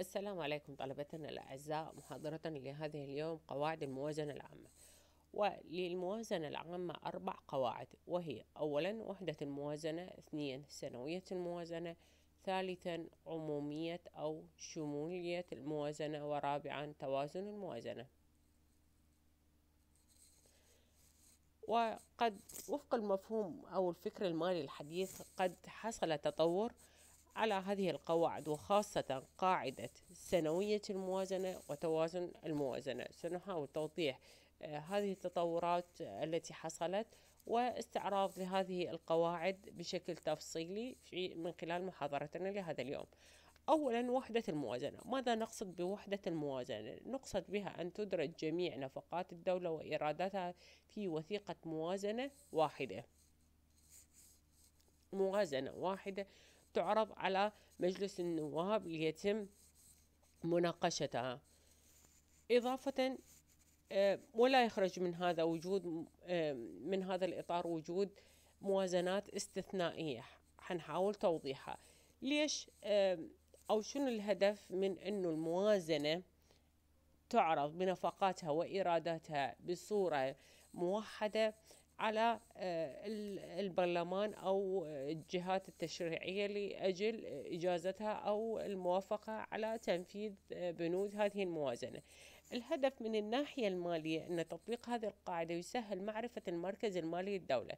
السلام عليكم طلبتنا الأعزاء محاضرة لهذه اليوم قواعد الموازنة العامة وللموازنة العامة أربع قواعد وهي أولا وحدة الموازنة اثنيا سنوية الموازنة ثالثا عمومية أو شمولية الموازنة ورابعا توازن الموازنة وقد وفق المفهوم أو الفكر المالي الحديث قد حصل تطور على هذه القواعد وخاصة قاعدة سنوية الموازنة وتوازن الموازنة سنحاول توضيح آه، هذه التطورات آه، التي حصلت واستعراض لهذه القواعد بشكل تفصيلي في من خلال محاضرتنا لهذا اليوم أولا وحدة الموازنة ماذا نقصد بوحدة الموازنة؟ نقصد بها أن تدرج جميع نفقات الدولة وإيراداتها في وثيقة موازنة واحدة موازنة واحدة تعرض على مجلس النواب ليتم مناقشتها إضافة آه، ولا يخرج من هذا وجود آه، من هذا الإطار وجود موازنات استثنائية حنحاول توضيحها ليش آه، أو شنو الهدف من أنه الموازنة تعرض بنفقاتها وإيراداتها بصورة موحدة على آه، البرلمان أو آه، الجهات التشريعية لأجل إجازتها أو الموافقة على تنفيذ آه، بنود هذه الموازنة الهدف من الناحية المالية أن تطبيق هذه القاعدة يسهل معرفة المركز المالي للدولة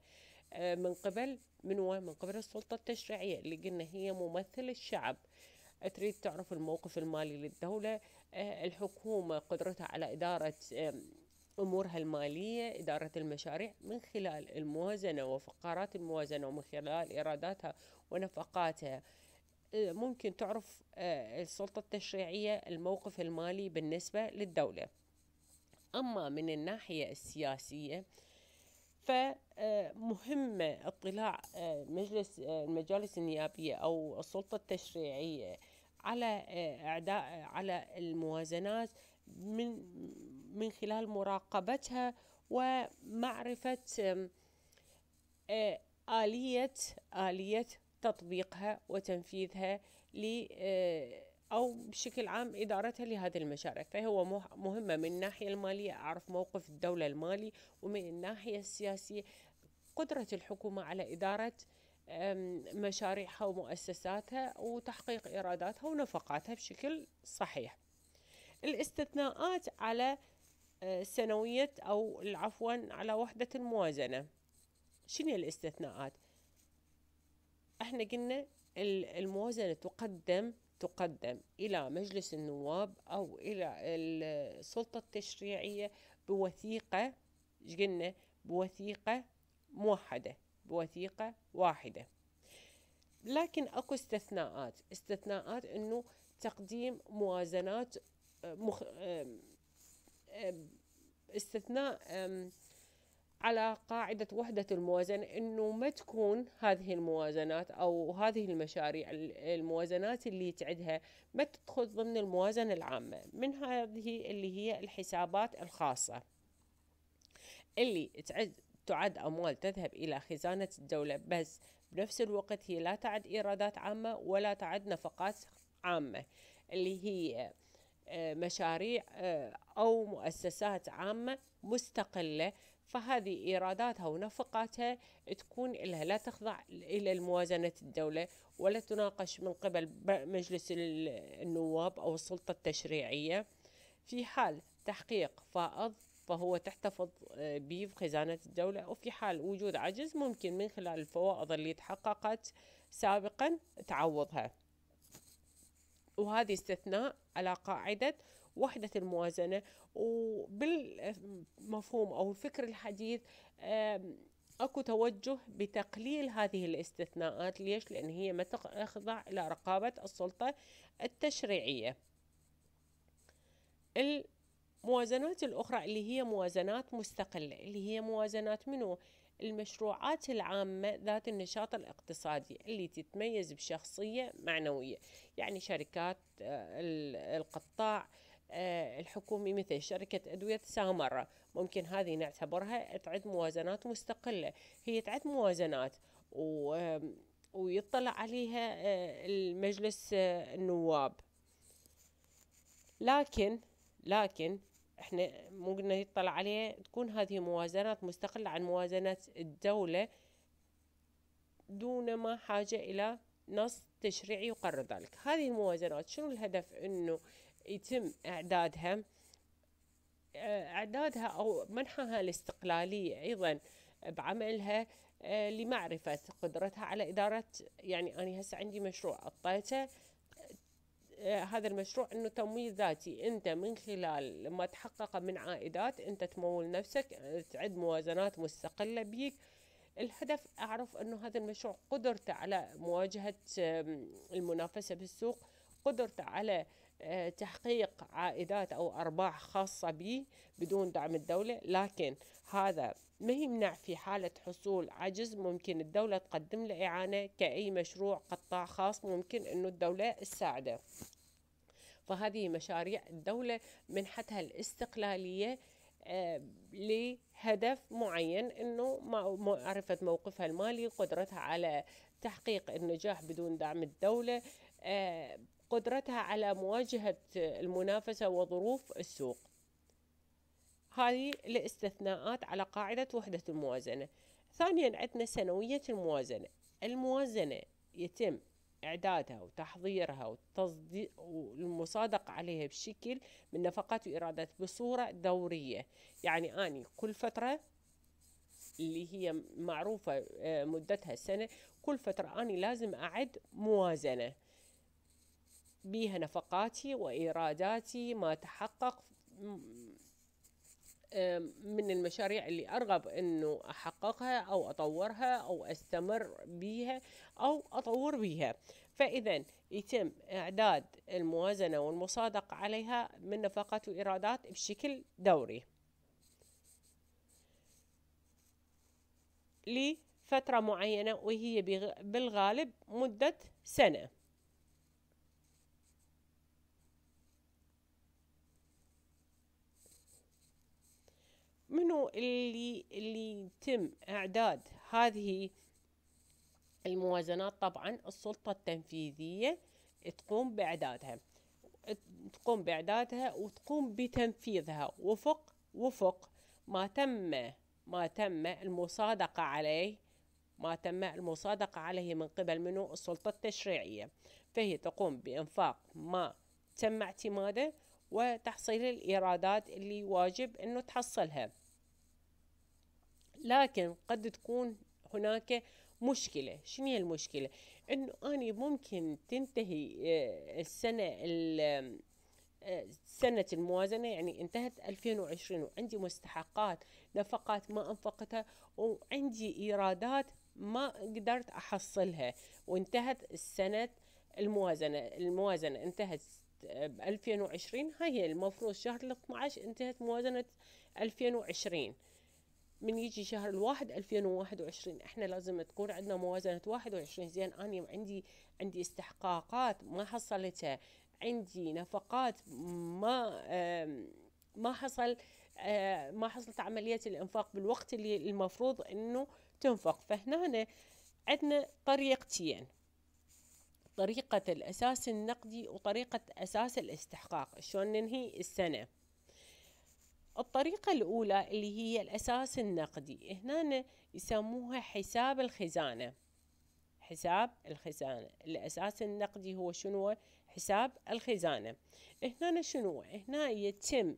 من قبل من هو من قبل السلطة التشريعية اللي قلنا هي ممثل الشعب تريد تعرف الموقف المالي للدولة الحكومة قدرتها على إدارة أمورها المالية إدارة المشاريع من خلال الموازنة وفقرات الموازنة ومن خلال إيراداتها ونفقاتها آه، ممكن تعرف آه، السلطة التشريعية الموقف المالي بالنسبة للدولة أما من الناحية السياسية فمهم آه، اطلاع مجلس المجالس النيابية أو السلطة التشريعية على إعداء على الموازنات من من خلال مراقبتها ومعرفة آه، آلية آلية تطبيقها وتنفيذها ل آه، أو بشكل عام إدارتها لهذه المشاريع فهو مهمة من الناحية المالية أعرف موقف الدولة المالي ومن الناحية السياسية قدرة الحكومة على إدارة مشاريعها ومؤسساتها وتحقيق إيراداتها ونفقاتها بشكل صحيح الاستثناءات على سنوية أو عفوا على وحدة الموازنة شنو الاستثناءات احنا قلنا الموازنة تقدم تقدم إلى مجلس النواب أو إلى السلطة التشريعية بوثيقة قلنا بوثيقة موحدة بوثيقة واحدة لكن أكو استثناءات استثناءات أنه تقديم موازنات آه، مخ... آه، استثناء على قاعدة وحدة الموازنة أنه ما تكون هذه الموازنات أو هذه المشاريع الموازنات اللي تعدها ما تدخل ضمن الموازنة العامة من هذه اللي هي الحسابات الخاصة اللي تعد تعد أموال تذهب إلى خزانة الدولة بس بنفس الوقت هي لا تعد إيرادات عامة ولا تعد نفقات عامة اللي هي مشاريع آه، أو مؤسسات عامة مستقلة فهذه إيراداتها ونفقاتها تكون لها لا تخضع إلى الموازنة الدولة ولا تناقش من قبل مجلس النواب أو السلطة التشريعية في حال تحقيق فائض فهو تحتفظ به آه، في خزانة الدولة وفي حال وجود عجز ممكن من خلال الفوائض اللي تحققت سابقا تعوضها وهذه استثناء على قاعدة وحدة الموازنة وبالمفهوم أو الفكر الحديث اكو توجه بتقليل هذه الاستثناءات ليش لان هي ما تخضع الى رقابه السلطه التشريعيه الموازنات الاخرى اللي هي موازنات مستقله اللي هي موازنات منو المشروعات العامة ذات النشاط الاقتصادي اللي تتميز بشخصية معنوية يعني شركات آه، القطاع آه، الحكومي مثل شركة أدوية سامرة ممكن هذه نعتبرها تعد موازنات مستقلة هي تعد موازنات و ويطلع عليها آه، المجلس النواب لكن لكن احنا ممكن نطلع عليه تكون هذه موازنات مستقلة عن موازنات الدولة دون ما حاجة إلى نص تشريعي يقرر ذلك هذه الموازنات شنو الهدف أنه يتم إعدادها آه، إعدادها أو منحها الاستقلالية أيضا بعملها آه، لمعرفة قدرتها على إدارة يعني أنا هسه عندي مشروع أعطيته هذا المشروع انه تمويل ذاتي انت من خلال ما تحقق من عائدات انت تمول نفسك تعد موازنات مستقله بيك الهدف اعرف انه هذا المشروع قدرته على مواجهه المنافسه بالسوق قدرته على آه، تحقيق عائدات او ارباح خاصه بي بدون دعم الدوله لكن هذا ما يمنع في حاله حصول عجز ممكن الدوله تقدم له اعانه كاي مشروع قطاع خاص ممكن انه الدوله تساعده فهذه مشاريع الدولة منحتها الاستقلالية آه، لهدف معين انه معرفه موقفها المالي قدرتها على تحقيق النجاح بدون دعم الدوله آه، قدرتها على مواجهه المنافسه وظروف السوق هذه الاستثناءات على قاعده وحده الموازنه ثانيا عندنا سنويه الموازنه الموازنه يتم إعدادها وتحضيرها والمصادقة والمصادق عليها بشكل من نفقات وإيرادات بصورة دورية يعني أني كل فترة اللي هي معروفة آه، مدتها سنة كل فترة أني لازم أعد موازنة بيها نفقاتي وإيراداتي ما تحقق من المشاريع اللي أرغب أنه أحققها أو أطورها أو أستمر بيها أو أطور بيها فإذا يتم إعداد الموازنة والمصادقة عليها من نفقات وإيرادات بشكل دوري لفترة معينة وهي بالغالب مدة سنة منو اللي اللي يتم اعداد هذه الموازنات طبعا السلطة التنفيذية تقوم باعدادها تقوم باعدادها وتقوم بتنفيذها وفق وفق ما تم ما تم المصادقة عليه ما تم المصادقة عليه من قبل منو السلطة التشريعية فهي تقوم بإنفاق ما تم اعتماده وتحصيل الإيرادات اللي واجب أنه تحصلها لكن قد تكون هناك مشكلة شنو هي المشكلة انه اني ممكن تنتهي آه، السنة آه، سنة الموازنة يعني انتهت 2020 وعندي مستحقات نفقات ما أنفقتها وعندي إيرادات ما قدرت أحصلها وانتهت السنة الموازنة الموازنة انتهت آه، ب 2020 هاي هي المفروض شهر 12 انتهت موازنة 2020 من يجي شهر الواحد 2021 احنا لازم تكون عندنا موازنة 21 زين أنا عندي عندي استحقاقات ما حصلتها عندي نفقات ما ما حصل آه، ما حصلت عملية الإنفاق بالوقت اللي المفروض إنه تنفق فهنا عندنا طريقتين طريقة الأساس النقدي وطريقة أساس الاستحقاق شلون ننهي السنة الطريقة الأولى اللي هي الأساس النقدي هنا يسموها حساب الخزانة حساب الخزانة الأساس النقدي هو شنو حساب الخزانة هنا شنو هنا يتم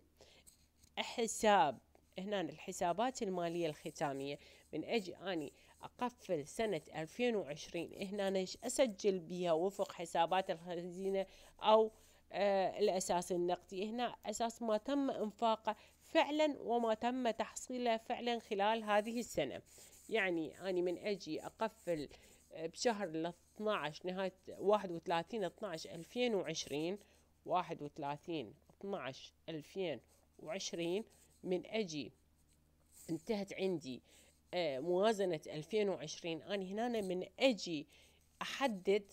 حساب هنا الحسابات المالية الختامية من أجي أني أقفل سنة 2020 هنا أسجل بها وفق حسابات الخزينة أو آه، الأساس النقدي هنا أساس ما تم إنفاقه فعلا وما تم تحصيله فعلا خلال هذه السنة يعني أنا من أجي أقفل آه، بشهر 12 نهاية 31 12 2020 31 12 2020 من أجي انتهت عندي آه، موازنة 2020 أنا هنا من أجي أحدد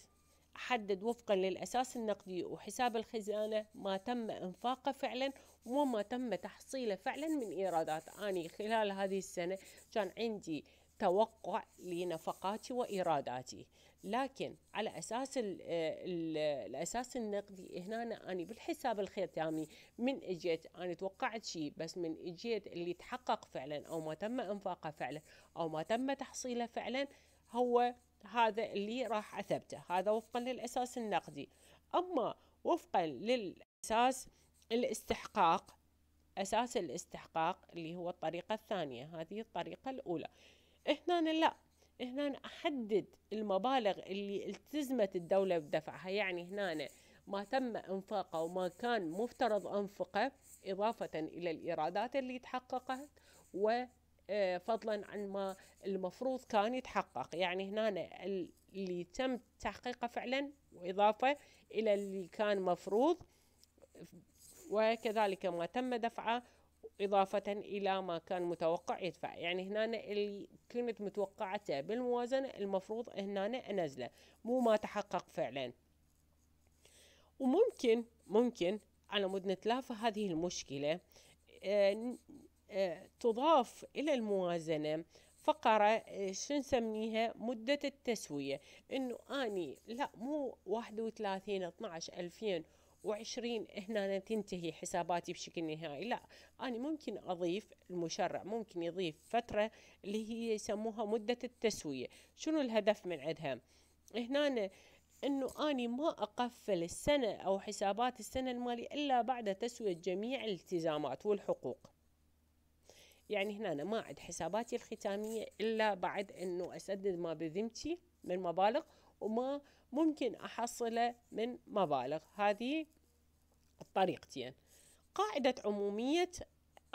حدد وفقا للأساس النقدي وحساب الخزانة ما تم إنفاقه فعلا وما تم تحصيله فعلا من إيرادات أنا خلال هذه السنة كان عندي توقع لنفقاتي وإيراداتي لكن على أساس الـ الـ الأساس النقدي هنا أنا, أنا بالحساب الختامي من إجيت أنا توقعت شيء بس من إجيت اللي تحقق فعلا أو ما تم إنفاقه فعلا أو ما تم تحصيله فعلا هو هذا اللي راح اثبته هذا وفقا للاساس النقدي اما وفقا للاساس الاستحقاق اساس الاستحقاق اللي هو الطريقه الثانيه هذه الطريقه الاولى هنا لا هنا احدد المبالغ اللي التزمت الدوله بدفعها يعني هنا ما تم انفاقه وما كان مفترض انفقه اضافه الى الايرادات اللي تحققت و آه، فضلا عن ما المفروض كان يتحقق يعني هنا اللي تم تحقيقه فعلا وإضافة إلى اللي كان مفروض وكذلك ما تم دفعه إضافة إلى ما كان متوقع يدفع يعني هنا اللي كنت متوقعته بالموازنة المفروض هنا نزله مو ما تحقق فعلا وممكن ممكن على مود نتلافى هذه المشكلة آه، تضاف إلى الموازنة فقرة آه، شو نسميها مدة التسوية إنه أني لا مو 31 12 2020 هنا تنتهي حساباتي بشكل نهائي لا أنا ممكن أضيف المشرع ممكن يضيف فترة اللي هي يسموها مدة التسوية شنو الهدف من عندها هنا انه اني ما اقفل السنه او حسابات السنه الماليه الا بعد تسويه جميع الالتزامات والحقوق يعني هنا أنا ما عد حساباتي الختامية إلا بعد أنه أسدد ما بذمتي من مبالغ وما ممكن أحصله من مبالغ هذه الطريقتين قاعدة عمومية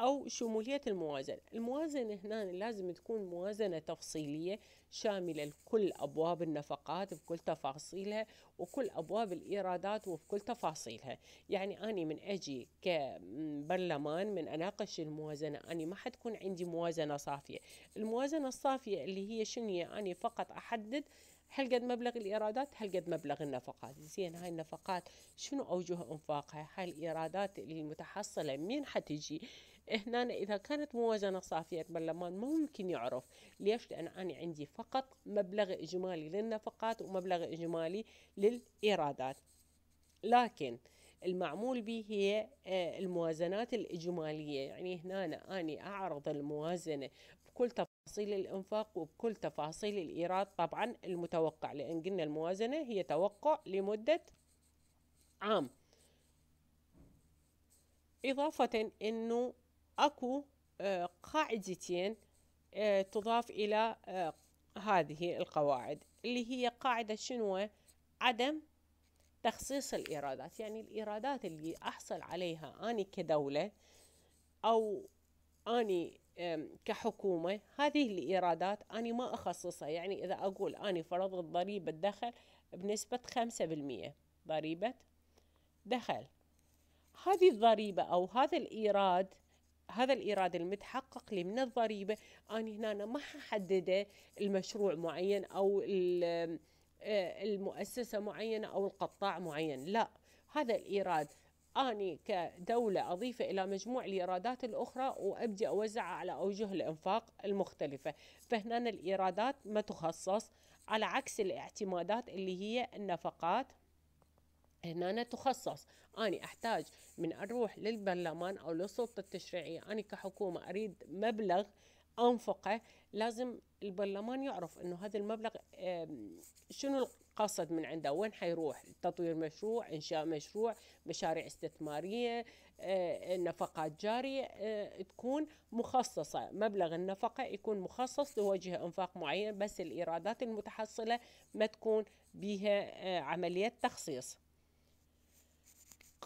أو شمولية الموازنة الموازنة هنا لازم تكون موازنة تفصيلية شاملة لكل أبواب النفقات بكل تفاصيلها وكل أبواب الإيرادات وبكل تفاصيلها يعني أنا من أجي كبرلمان من أناقش الموازنة أنا ما حتكون عندي موازنة صافية الموازنة الصافية اللي هي شنو أنا فقط أحدد هل قد مبلغ الإيرادات هل قد مبلغ النفقات زين هاي النفقات شنو أوجه إنفاقها هاي الإيرادات المتحصلة من حتجي هنا إذا كانت موازنة صافية البرلمان ما يعرف ليش لأن أنا عندي فقط مبلغ إجمالي للنفقات ومبلغ إجمالي للإيرادات لكن المعمول به هي آه، الموازنات الإجمالية يعني هنا أنا أعرض الموازنة بكل تفاصيل الإنفاق وبكل تفاصيل الإيراد طبعا المتوقع لأن قلنا الموازنة هي توقع لمدة عام إضافة أنه أكو آه، قاعدتين آه، تضاف إلى آه، هذه القواعد اللي هي قاعدة شنو عدم تخصيص الإيرادات يعني الإيرادات اللي أحصل عليها أني كدولة أو أني كحكومة هذه الإيرادات أنا ما أخصصها يعني إذا أقول أنا فرضت ضريبة دخل بنسبة خمسة بالمية ضريبة دخل هذه الضريبة أو هذا الإيراد هذا الإيراد المتحقق لي من الضريبة أنا هنا ما ححدده المشروع معين أو آه، المؤسسة معينة أو القطاع معين لا هذا الإيراد أني كدولة أضيفه إلى مجموع الإيرادات الأخرى وأبدي أوزعها على أوجه الإنفاق المختلفة فهنا الإيرادات ما تخصص على عكس الاعتمادات اللي هي النفقات هنا تخصص أنا أحتاج من أروح للبرلمان أو للسلطة التشريعية أنا كحكومة أريد مبلغ أنفقه لازم البرلمان يعرف أنه هذا المبلغ شنو القصد من عنده وين حيروح تطوير مشروع إنشاء مشروع مشاريع استثمارية آه، نفقات جارية آه، تكون مخصصة مبلغ النفقة يكون مخصص لوجه إنفاق معين بس الإيرادات المتحصلة ما تكون بها آه، عملية تخصيص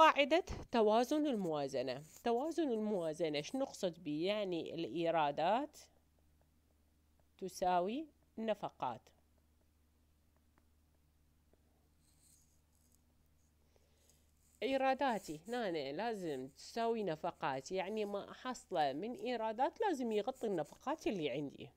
قاعدة توازن الموازنة توازن الموازنة شنو نقصد به يعني الإيرادات تساوي النفقات إيراداتي هنا لازم تساوي نفقاتي يعني ما أحصله من إيرادات لازم يغطي النفقات اللي عندي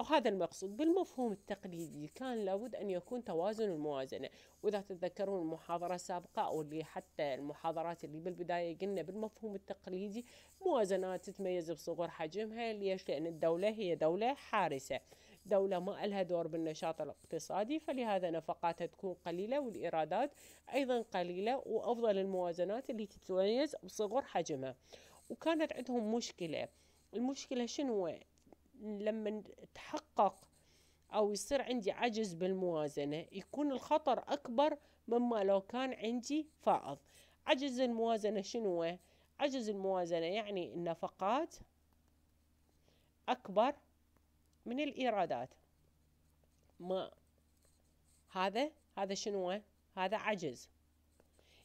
أو هذا المقصود بالمفهوم التقليدي كان لابد أن يكون توازن الموازنة وإذا تتذكرون المحاضرة السابقة أو اللي حتى المحاضرات اللي بالبداية قلنا بالمفهوم التقليدي موازنات تتميز بصغر حجمها ليش لأن الدولة هي دولة حارسة دولة ما لها دور بالنشاط الاقتصادي فلهذا نفقاتها تكون قليلة والإيرادات أيضا قليلة وأفضل الموازنات اللي تتميز بصغر حجمها وكانت عندهم مشكلة المشكلة شنو لما تحقق أو يصير عندي عجز بالموازنة يكون الخطر أكبر مما لو كان عندي فائض عجز الموازنة شنو عجز الموازنة يعني النفقات أكبر من الإيرادات ما هذا هذا شنو هذا عجز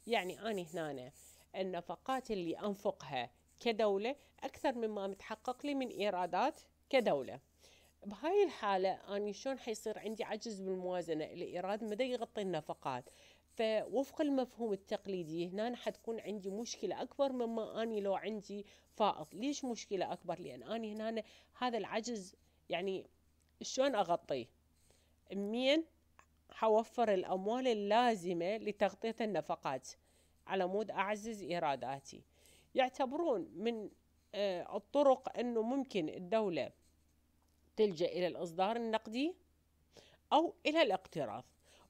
يعني أنا هنا النفقات اللي أنفقها كدولة أكثر مما متحقق لي من إيرادات كدولة بهاي الحالة أني شلون حيصير عندي عجز بالموازنة الإيراد مدى يغطي النفقات فوفق المفهوم التقليدي هنا حتكون عندي مشكلة أكبر مما أني لو عندي فائض ليش مشكلة أكبر لأن أني هنا هذا العجز يعني شلون أغطيه منين حوفر الأموال اللازمة لتغطية النفقات على مود أعزز إيراداتي يعتبرون من آه، الطرق أنه ممكن الدولة تلجأ إلى الإصدار النقدي أو إلى الاقتراض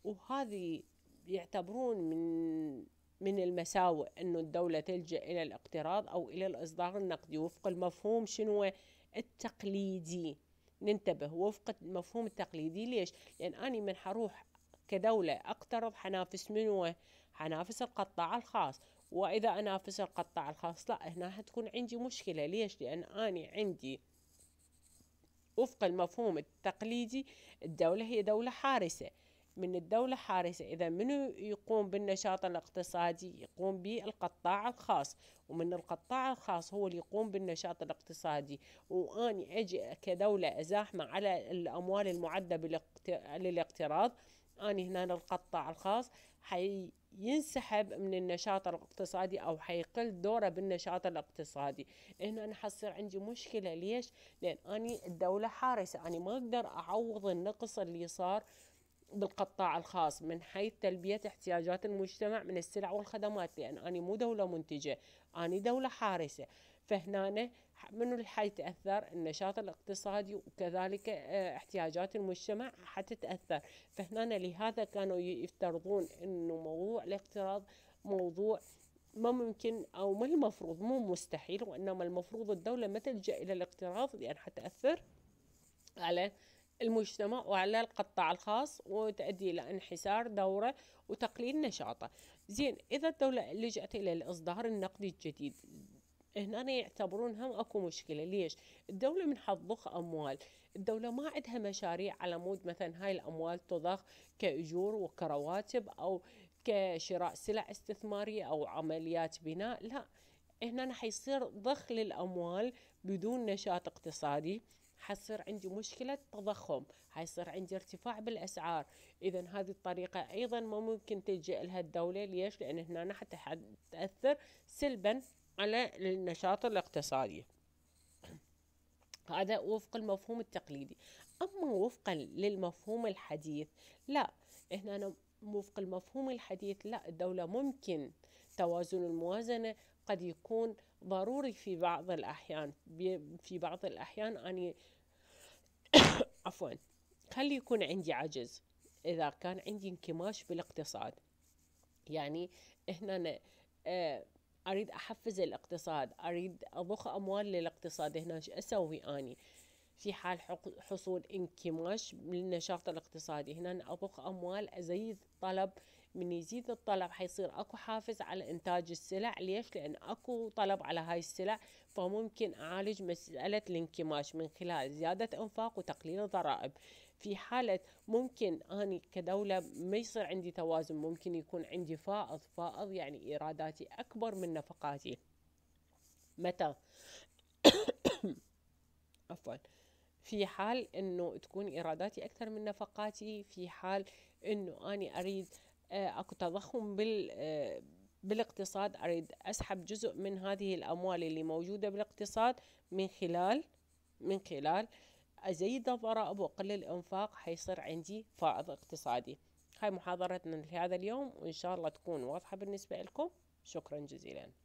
وهذه يعتبرون من من المساوئ انه الدولة تلجأ الى الاقتراض او الى الاصدار النقدي وفق المفهوم شنو التقليدي ننتبه وفق المفهوم التقليدي ليش لان اني من حروح كدولة اقترض حنافس منو حنافس القطاع الخاص واذا انافس القطاع الخاص لا هنا حتكون عندي مشكله ليش لان اني عندي وفق المفهوم التقليدي الدولة هي دولة حارسة من الدولة حارسة إذا منو يقوم بالنشاط الاقتصادي يقوم بالقطاع الخاص ومن القطاع الخاص هو اللي يقوم بالنشاط الاقتصادي وأني أجي كدولة أزاحمة على الأموال المعدة للاقتراض أني هنا القطاع الخاص حي ينسحب من النشاط الاقتصادي او حيقل دوره بالنشاط الاقتصادي هنا انا حصير عندي مشكله ليش لان اني الدوله حارسه اني ما اقدر اعوض النقص اللي صار بالقطاع الخاص من حيث تلبية احتياجات المجتمع من السلع والخدمات لأن أنا مو دولة منتجة أنا دولة حارسة فهنا منو اللي حيتأثر النشاط الاقتصادي وكذلك آه، احتياجات المجتمع حتتأثر فهنا لهذا كانوا يفترضون انه موضوع الاقتراض موضوع ما ممكن او ما المفروض مو مستحيل وانما المفروض الدوله ما تلجا الى الاقتراض لان حتاثر على المجتمع وعلى القطاع الخاص وتؤدي إلى انحسار دوره وتقليل نشاطه زين إذا الدولة لجأت إلى الإصدار النقدي الجديد هنا يعتبرون هم اكو مشكله ليش الدوله من حتضخ اموال الدوله ما عندها مشاريع على مود مثلا هاي الاموال تضخ كاجور وكرواتب او كشراء سلع استثماريه او عمليات بناء لا هنا حيصير ضخ للاموال بدون نشاط اقتصادي حصير عندي مشكلة تضخم حيصير عندي ارتفاع بالأسعار إذا هذه الطريقة أيضا ما ممكن تلجأ لها الدولة ليش؟ لأن هنا حتى تأثر سلبا على النشاط الاقتصادي هذا وفق المفهوم التقليدي أما وفقا للمفهوم الحديث لا هنا أنا وفق المفهوم الحديث لا الدولة ممكن توازن الموازنة قد يكون ضروري في بعض الأحيان في بعض الأحيان أني عفوا هل يكون عندي عجز إذا كان عندي انكماش بالاقتصاد يعني هنا آه اريد احفز الاقتصاد اريد اضخ اموال للاقتصاد هنا ايش اسوي اني في حال حصول انكماش للنشاط الاقتصادي هنا اضخ اموال ازيد الطلب من يزيد الطلب حيصير اكو حافز على انتاج السلع ليش لان اكو طلب على هاي السلع فممكن اعالج مساله الانكماش من خلال زياده انفاق وتقليل الضرائب في حالة ممكن أني كدولة ما يصير عندي توازن ممكن يكون عندي فائض فائض يعني إيراداتي أكبر من نفقاتي متى عفوا في حال انه تكون ايراداتي اكثر من نفقاتي في حال انه اني اريد آه، اكو تضخم بال آه، بالاقتصاد اريد اسحب جزء من هذه الاموال اللي موجوده بالاقتصاد من خلال من خلال أزيد الضرائب وأقلل الإنفاق حيصير عندي فائض اقتصادي هاي محاضرتنا لهذا اليوم وإن شاء الله تكون واضحة بالنسبة لكم شكرا جزيلا